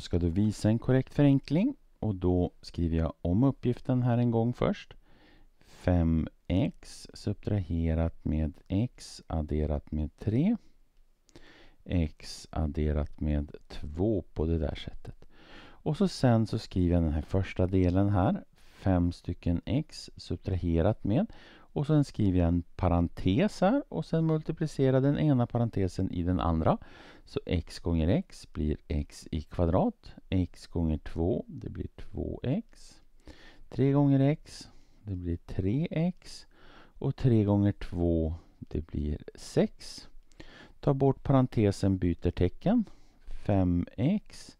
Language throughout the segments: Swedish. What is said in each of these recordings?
Jag ska du visa en korrekt förenkling och då skriver jag om uppgiften här en gång först. 5x subtraherat med x adderat med 3 x adderat med 2 på det där sättet. Och så sen så skriver jag den här första delen här. 5 stycken x subtraherat med och sen skriver jag en parentes här och sen multiplicerar den ena parentesen i den andra. Så x gånger x blir x i kvadrat. x gånger 2, det blir 2x. 3 gånger x, det blir 3x. Och 3 gånger 2, det blir 6. Ta bort parentesen, byter tecken. 5x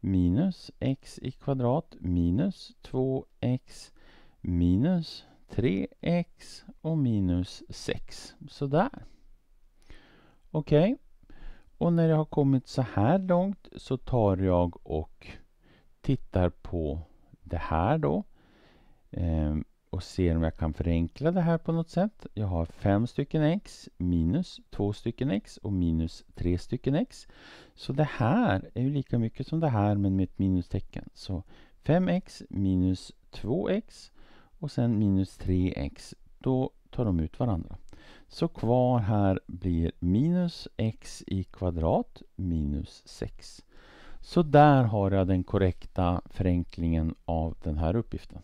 minus x i kvadrat minus 2x minus 3x och minus 6. Sådär. Okej. Okay. Och när jag har kommit så här långt så tar jag och tittar på det här då. Ehm, och ser om jag kan förenkla det här på något sätt. Jag har 5 stycken x minus 2 stycken x och minus 3 stycken x. Så det här är ju lika mycket som det här men med ett minustecken. Så 5x minus 2x och sen minus 3x, då tar de ut varandra. Så kvar här blir minus x i kvadrat minus 6. Så där har jag den korrekta förenklingen av den här uppgiften.